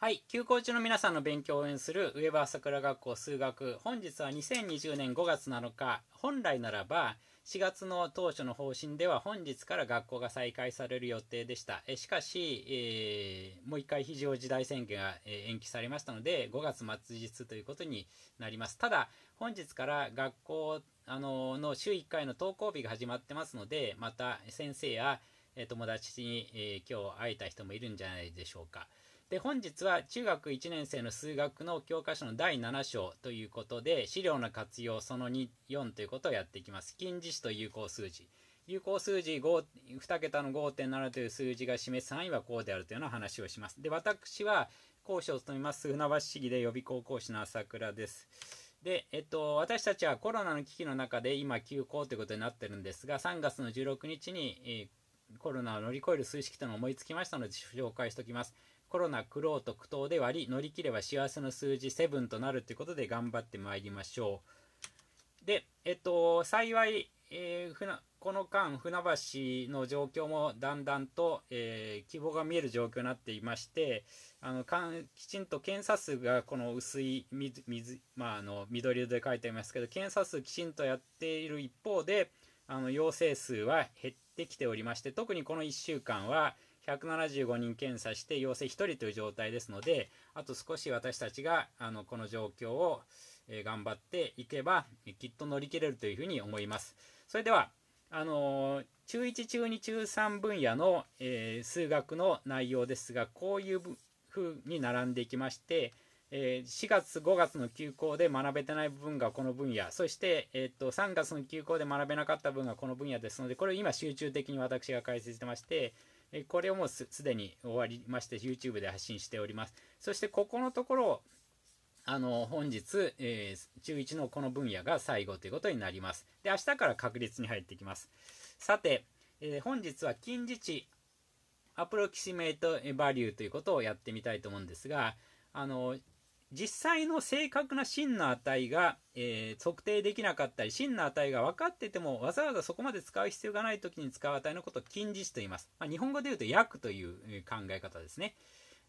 はい。休校中の皆さんの勉強を応援する、上場桜学校数学。本日は2020年5月7日。本来ならば、4月の当初の方針では本日から学校が再開される予定でした。えしかし、えー、もう一回非常事態宣言が、え延期されましたので、5月末日ということになります。ただ、本日から学校、あのの週1回の登校日が始まってますので、また先生や、え友達に、えー、今日会えた人もいるんじゃないでしょうか。で本日は中学1年生の数学の教科書の第7章ということで資料の活用その24ということをやっていきます近似値と有効数字有効数字2桁の5.7という数字が示す範囲はこうであるというような話をしますで私は講師を務めます船橋市議で予備校講師の朝倉ですで、えっと、私たちはコロナの危機の中で今休校ということになっているんですが3月の16日に、えー、コロナを乗り越える数式というのを思いつきましたので紹介しておきますコロナ苦労と苦闘で割り乗り切れば幸せの数字7となるということで頑張ってまいりましょうでえっと幸い、えー、ふなこの間船橋の状況もだんだんと、えー、希望が見える状況になっていましてあのかんきちんと検査数がこの薄い水水、まあ、あの緑色で書いてありますけど検査数きちんとやっている一方であの陽性数は減ってきておりまして特にこの1週間は175人検査して陽性1人という状態ですので、あと少し私たちがあのこの状況を、え頑張っていけば、きっと乗り切れるというふうに思います。それでは、あの中1、中2、中3分野の、えー、数学の内容ですが、こういうふうに並んでいきまして、えー、4月、5月の休校で学べてない部分がこの分野、そして、えー、と3月の休校で学べなかった分がこの分野ですので、これを今集中的に私が解説してまして、えこれをもうすでに終わりまして YouTube で発信しておりますそしてここのところあの本日、えー、中1のこの分野が最後ということになりますで明日から確率に入ってきますさて、えー、本日は近似値アプロキシメイトバリューということをやってみたいと思うんですがあの実際の正確な真の値が、えー、測定できなかったり真の値が分かっててもわざわざそこまで使う必要がない時に使う値のことを近似値と言います、まあ、日本語で言うと約という考え方ですね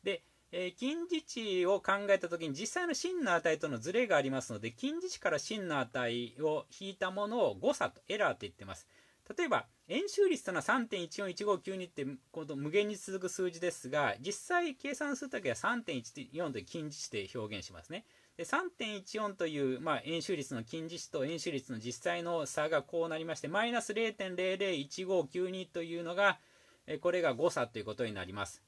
で、えー、近似値を考えた時に実際の真の値とのズレがありますので近似値から真の値を引いたものを誤差とエラーと言ってます例えば円周率というのは3.141592ってこの無限に続く数字ですが実際計算するときは3.14という近似値で表現しますねで3.14という、まあ、円周率の近似値と円周率の実際の差がこうなりましてマイナス0.001592というのがこれが誤差ということになります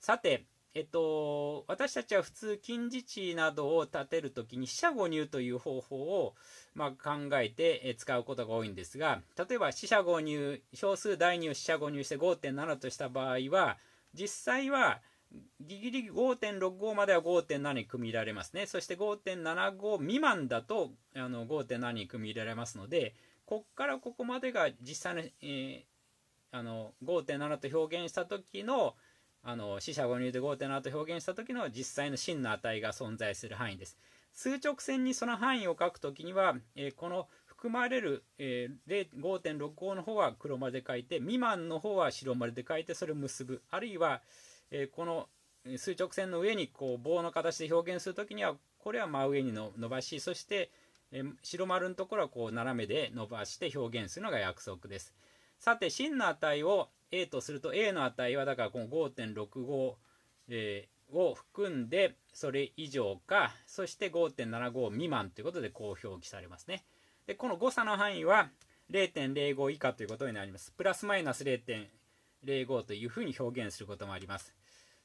さてえっと、私たちは普通近似値などを立てるときに四捨五入という方法を、まあ、考えて使うことが多いんですが例えば四捨五入小数代入四捨五入して5.7とした場合は実際はギリギリ5.65までは5.7に組み入れられますねそして5.75未満だとあの5.7に組み入れられますのでここからここまでが実際のえー、あの5.7と表現した時のあの四捨五入で5.7と表現した時の実際の真の値が存在する範囲です数直線にその範囲を書くときには、えー、この含まれる、えー、5.65の方は黒丸で書いて未満の方は白丸で書いてそれを結ぶあるいは、えー、この数直線の上にこう棒の形で表現するときにはこれは真上にの伸ばしそして、えー、白丸のところはこう斜めで伸ばして表現するのが約束ですさて真の値を A とすると A の値はだからこの5.65、えー、を含んでそれ以上かそして5.75未満ということでこう表記されますねでこの誤差の範囲は0.05以下ということになりますプラスマイナス0.05というふうに表現することもあります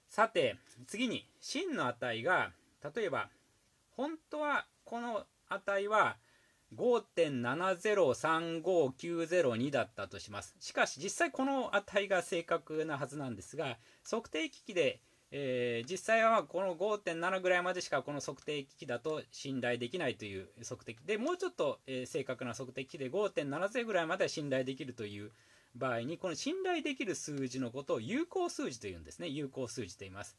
さて次に真の値が例えば本当はこの値は5.7035902だったとします。しかし実際この値が正確なはずなんですが、測定機器で、えー、実際はこの5.7ぐらいまでしかこの測定機器だと信頼できないという測定器で、もうちょっと、えー、正確な測定器で5.70ぐらいまでは信頼できるという場合に、この信頼できる数字のことを有効数字というんですね。有効数字と言います。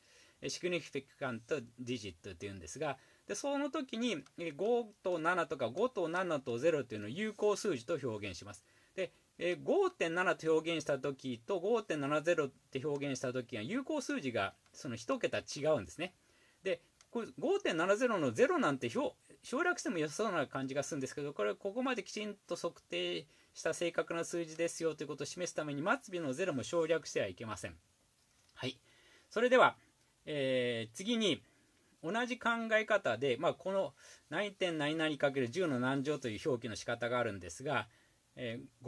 シグニフィカントディジットというんですが、でその時に5と7とか5と7と0というのを有効数字と表現しますで5.7と表現した時と5.70って表現した時は有効数字がその1桁違うんですねでこれ5.70の0なんて省略しても良さそうな感じがするんですけどこれここまできちんと測定した正確な数字ですよということを示すために末尾の0も省略してはいけませんはいそれでは、えー、次に同じ考え方で、まあ、この何点何々かける10の何乗という表記の仕方があるんですが、えー、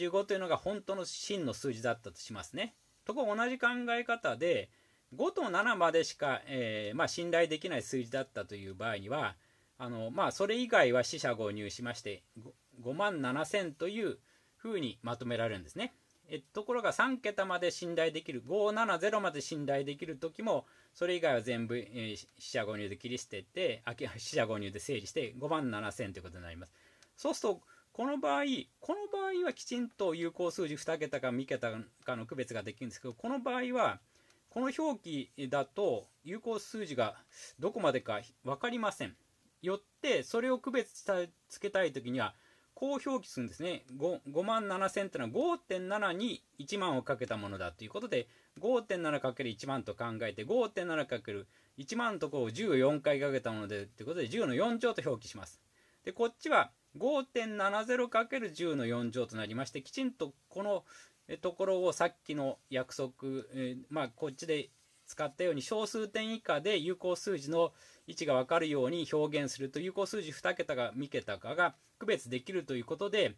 57,035というのが本当の真の数字だったとしますね。ところ同じ考え方で5と7までしか、えー、まあ、信頼できない数字だったという場合にはあの、まあ、それ以外は死者合入しまして5万7,000というふうにまとめられるんですね。えところが3桁まで信頼できる570まで信頼できる時もそれ以外は全部、えー、四捨五入で切り捨てて、あ 四捨五入で整理して、5万7000ということになります。そうすると、この場合、この場合はきちんと有効数字2桁か3桁かの区別ができるんですけど、この場合は、この表記だと有効数字がどこまでか分かりません。よって、それを区別つけたいときには、こう表記するんですね 5, 5万7000うのは5.7に1万をかけたものだということで 5.7×1 万と考えて 5.7×1 万とこう1 4回かけたものでということで10の4乗と表記しますでこっちは 5.70×10 の4乗となりましてきちんとこのところをさっきの約束、えー、まあこっちで使ったように小数点以下で有効数字の、位置が分かるように表現すると有効数字2桁が3桁かが区別できるということで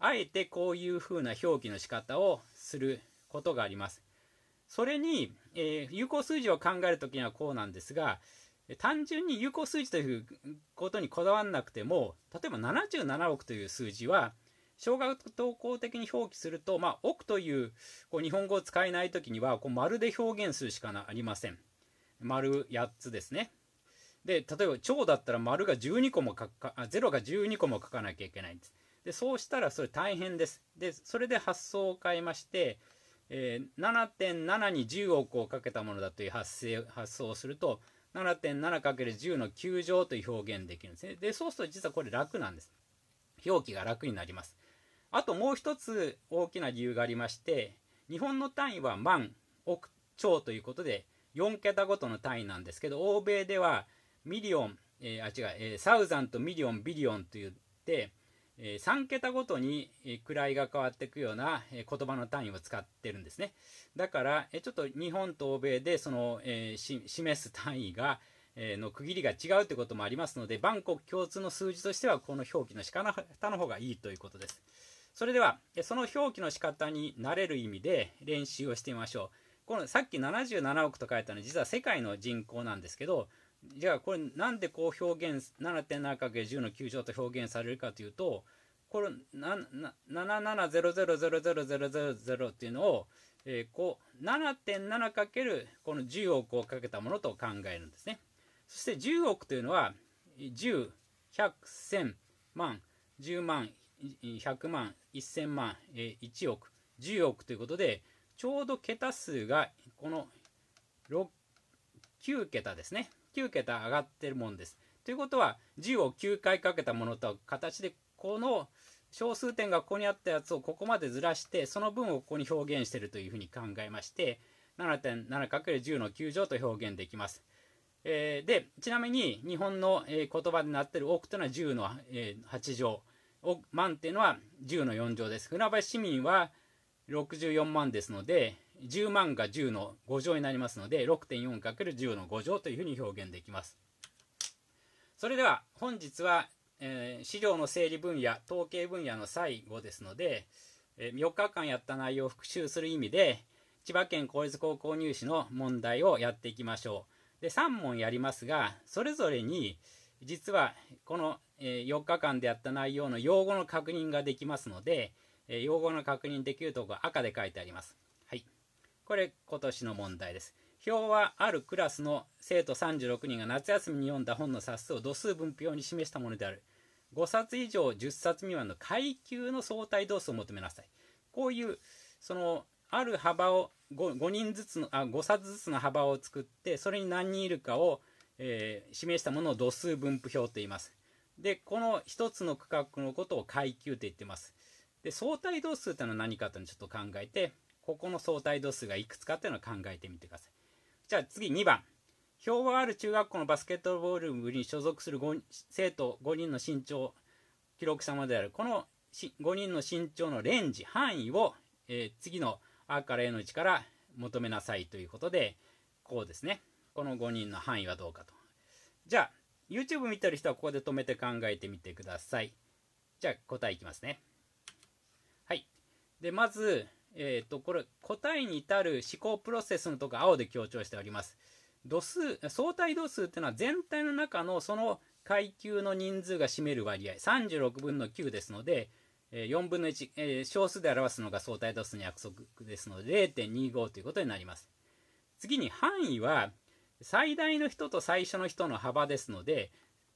あえてこういうふうな表記の仕方をすることがあります。それに、えー、有効数字を考えるときにはこうなんですが単純に有効数字ということにこだわらなくても例えば77億という数字は小学投稿的に表記すると、まあ、億というこう日本語を使えない時にはこう丸で表現するしかありません。丸8つですね。で例えば長だったら丸が12個もかかあ0が12個も書かなきゃいけないんですでそうしたらそれ大変ですでそれで発想を変えまして、えー、7.7に10億をかけたものだという発生発想をすると 7.7×10 の9乗という表現できるんですねでそうすると実はこれ楽なんです表記が楽になりますあともう一つ大きな理由がありまして日本の単位は万億兆ということで4桁ごとの単位なんですけど欧米ではミリオン、えー、あ違う、えー、サウザンとミリオンビリオンと言って、えー、3桁ごとに、え位が変わっていくような、え言葉の単位を使ってるんですねだから、えちょっと日本と欧米でその、え示す単位が、えの区切りが違うということもありますので万国共通の数字としてはこの表記の仕方の方がいいということですそれではその表記の仕方に慣れる意味で練習をしてみましょうこのさっき77億と書いたのは実は世界の人口なんですけどじゃあこれなんでこう表現 7.7×10 の9乗と表現されるかというとこれ77000000っていうのを、えー、こう 7.7× この10億をかけたものと考えるんですね。そして10億というのは10、100、1000万、10万、100万、1000万、えー、1億、10億ということでちょうど桁数がこの9桁ですね9桁上がってるもんです。ということは10を9回かけたものと形でこの小数点がここにあったやつをここまでずらしてその分をここに表現してるというふうに考えまして 7.7×10 の9乗と表現できます。えー、でちなみに日本の、え言葉になってる多くというのは10の、え8乗万っていうのは10の4乗です。船橋市民は64万ですので、10万が10の5乗になりますので 6.4×10 の5乗というふうに表現できますそれでは本日は、えー、資料の整理分野統計分野の最後ですので、えー、4日間やった内容を復習する意味で千葉県公立高校入試の問題をやっていきましょうで3問やりますがそれぞれに実はこの4日間でやった内容の用語の確認ができますので用語の確認できるところ赤で書いてありますこれ今年の問題です。表はあるクラスの生徒36人が夏休みに読んだ本の冊数を度数分布表に示したものである。5冊以上10冊未満の階級の相対度数を求めなさい。こういう、その、ある幅を 5, 5人ずつのあ、5冊ずつの幅を作って、それに何人いるかを、えー、示したものを度数分布表と言います。で、この1つの区画のことを階級と言ってます。で、相対度数というのは何かというのをちょっと考えて、ここの相対度数がいくつかっていうのを考えてみてくださいじゃあ次2番票がある中学校のバスケットボール部に所属する生徒5人の身長記録様であるこの5人の身長のレンジ範囲を、えー、次の A から A の置から求めなさいということでこうですねこの5人の範囲はどうかとじゃあ YouTube 見てる人はここで止めて考えてみてくださいじゃあ答えいきますねはいでまずえー、と、これ、答えに至る思考プロセスのとこ青で強調しております。度数、相対度数っていうのは全体の中のその階級の人数が占める割合、36分の9ですので、えー、4分の1、えー、小数で表すのが相対度数の約束ですので、0.25ということになります。次に範囲は、最大の人と最初の人の幅ですので、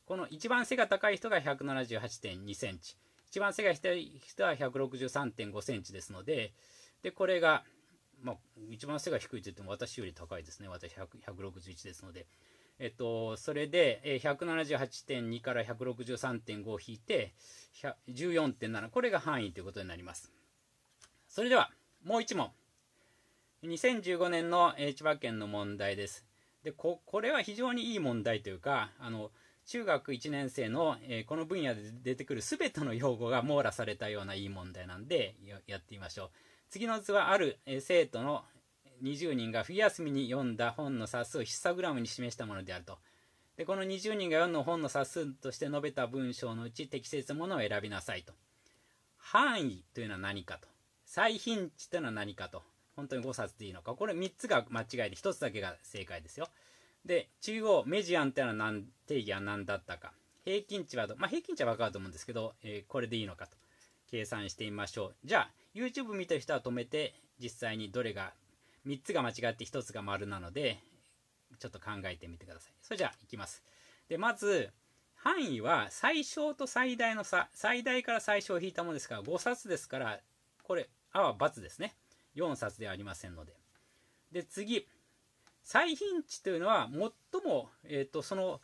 この一番背が高い人が178.2センチ、一番背が低い人は163.5センチですので、でこれが、まあ、一番背が低いと言っても私より高いですね私161ですので、えっと、それで178.2から163.5を引いて14.7これが範囲ということになりますそれではもう1問2015年の千葉県の問題ですでこれは非常にいい問題というかあの中学1年生の、えー、この分野で出てくる全ての用語が網羅されたようないい問題なんでやってみましょう。次の図はある、え生徒の20人が冬休みに読んだ本の冊数をヒスタグラムに示したものであると。でこの20人が読んだ本の冊数として述べた文章のうち適切なものを選びなさいと。範囲というのは何かと。最頻値というのは何かと。本当に5冊でいいのか。これ3つが間違いで1つだけが正解ですよ。で、中央、メジアンというのは何定義は何だったか。平均値はど、まあ、平均値は分かると思うんですけど、えー、これでいいのかと。計算してみましょう。じゃあ、YouTube 見てる人は止めて実際にどれが3つが間違って1つが丸なのでちょっと考えてみてくださいそれじゃあいきますでまず範囲は最小と最大の差最大から最小を引いたものですから5冊ですからこれ「あ」は×ですね4冊ではありませんのでで次最頻値というのは最も、えーと、とその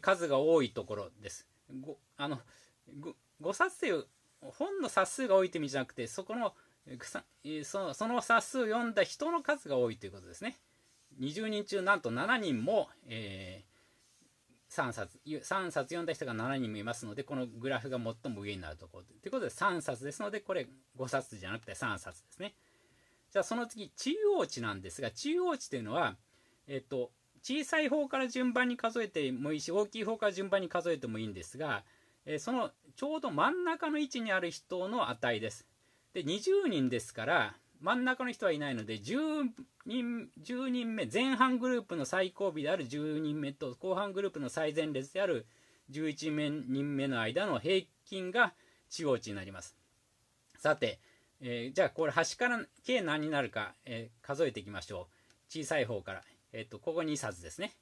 数が多いところです。あの 5, 5冊という本の冊数が多いという意味じゃなくてそこのそのその冊数を読んだ人の数が多いということですね。20人中なんと7人も、えー、3冊3冊読んだ人が7人もいますのでこのグラフが最も上になるところということで3冊ですのでこれ5冊じゃなくて3冊ですね。じゃあその次中央値なんですが中央値というのは、えっと小さい方から順番に数えてもいいし大きい方から順番に数えてもいいんですがえそのちょうど真ん中の位置にある人の値です。で20人ですから真ん中の人はいないので10人 ,10 人目前半グループの最後尾である10人目と後半グループの最前列である11人目の間の平均が中央値になります。さて、えー、じゃあこれ端から計何になるか、えー、数えていきましょう。小さい方から、えー、っとここ2冊ですね。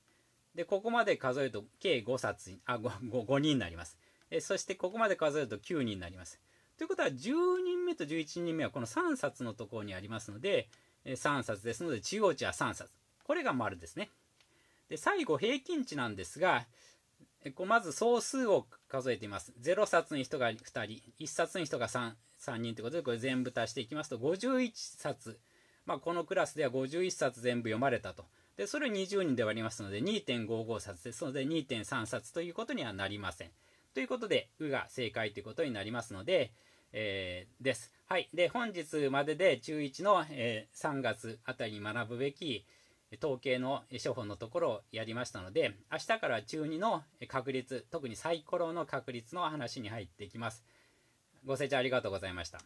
でここまで数えると計5冊あ 5, 5人になります。えそしてここまで数えると9人になります。ということは10人目と11人目はこの3冊のところにありますので、え3冊ですので中央値は3冊。これが丸ですね。で最後平均値なんですが、えこまず総数を数えています。0冊に人が2人、1冊に人が 3, 3人ということで、これ全部足していきますと51冊。まあ、このクラスでは51冊全部読まれたと。で、それを20人で割りますので2.55冊ですので2.3冊ということにはなりません。ということで、うが正解ということになりますので、えー、です。はい。で、本日までで中1の、えー、3月あたりに学ぶべき統計の処方のところをやりましたので、明日から中2の確率、特にサイコロの確率の話に入っていきます。ご清聴ありがとうございました。